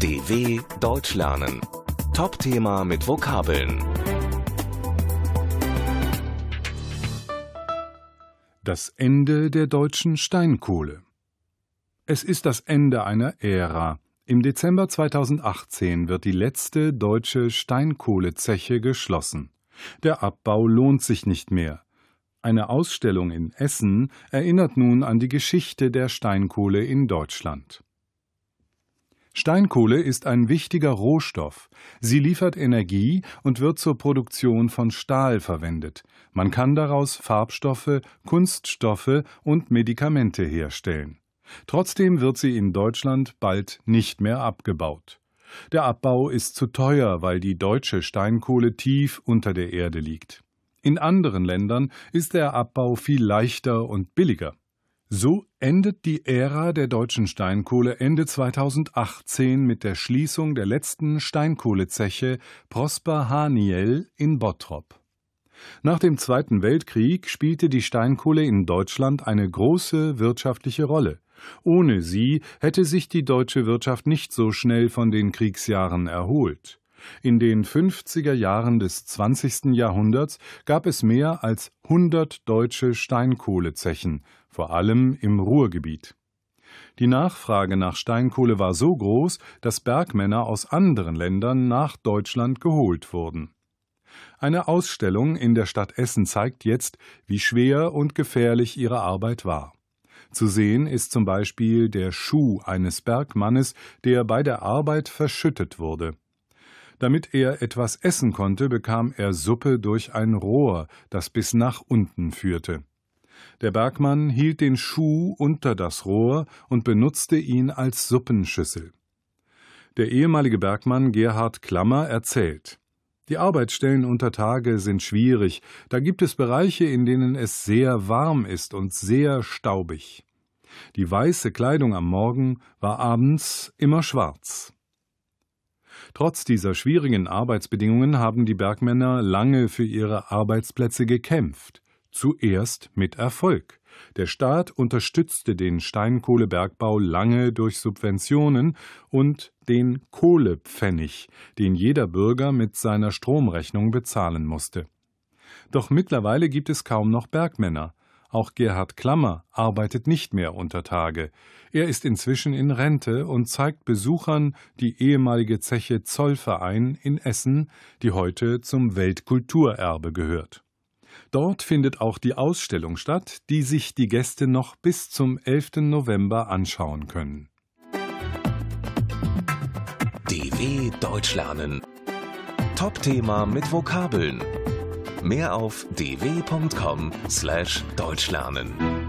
DW Deutsch lernen. Top-Thema mit Vokabeln. Das Ende der deutschen Steinkohle. Es ist das Ende einer Ära. Im Dezember 2018 wird die letzte deutsche Steinkohlezeche geschlossen. Der Abbau lohnt sich nicht mehr. Eine Ausstellung in Essen erinnert nun an die Geschichte der Steinkohle in Deutschland. Steinkohle ist ein wichtiger Rohstoff. Sie liefert Energie und wird zur Produktion von Stahl verwendet. Man kann daraus Farbstoffe, Kunststoffe und Medikamente herstellen. Trotzdem wird sie in Deutschland bald nicht mehr abgebaut. Der Abbau ist zu teuer, weil die deutsche Steinkohle tief unter der Erde liegt. In anderen Ländern ist der Abbau viel leichter und billiger. So endet die Ära der deutschen Steinkohle Ende 2018 mit der Schließung der letzten Steinkohlezeche Prosper Haniel in Bottrop. Nach dem Zweiten Weltkrieg spielte die Steinkohle in Deutschland eine große wirtschaftliche Rolle. Ohne sie hätte sich die deutsche Wirtschaft nicht so schnell von den Kriegsjahren erholt. In den 50er Jahren des 20. Jahrhunderts gab es mehr als 100 deutsche Steinkohlezechen, vor allem im Ruhrgebiet. Die Nachfrage nach Steinkohle war so groß, dass Bergmänner aus anderen Ländern nach Deutschland geholt wurden. Eine Ausstellung in der Stadt Essen zeigt jetzt, wie schwer und gefährlich ihre Arbeit war. Zu sehen ist zum Beispiel der Schuh eines Bergmannes, der bei der Arbeit verschüttet wurde. Damit er etwas essen konnte, bekam er Suppe durch ein Rohr, das bis nach unten führte. Der Bergmann hielt den Schuh unter das Rohr und benutzte ihn als Suppenschüssel. Der ehemalige Bergmann Gerhard Klammer erzählt. Die Arbeitsstellen unter Tage sind schwierig, da gibt es Bereiche, in denen es sehr warm ist und sehr staubig. Die weiße Kleidung am Morgen war abends immer schwarz. Trotz dieser schwierigen Arbeitsbedingungen haben die Bergmänner lange für ihre Arbeitsplätze gekämpft. Zuerst mit Erfolg. Der Staat unterstützte den Steinkohlebergbau lange durch Subventionen und den Kohlepfennig, den jeder Bürger mit seiner Stromrechnung bezahlen musste. Doch mittlerweile gibt es kaum noch Bergmänner. Auch Gerhard Klammer arbeitet nicht mehr unter Tage. Er ist inzwischen in Rente und zeigt Besuchern die ehemalige Zeche Zollverein in Essen, die heute zum Weltkulturerbe gehört. Dort findet auch die Ausstellung statt, die sich die Gäste noch bis zum 11. November anschauen können. DW Deutsch lernen. Top-Thema mit Vokabeln. Mehr auf dw.com/deutschlernen.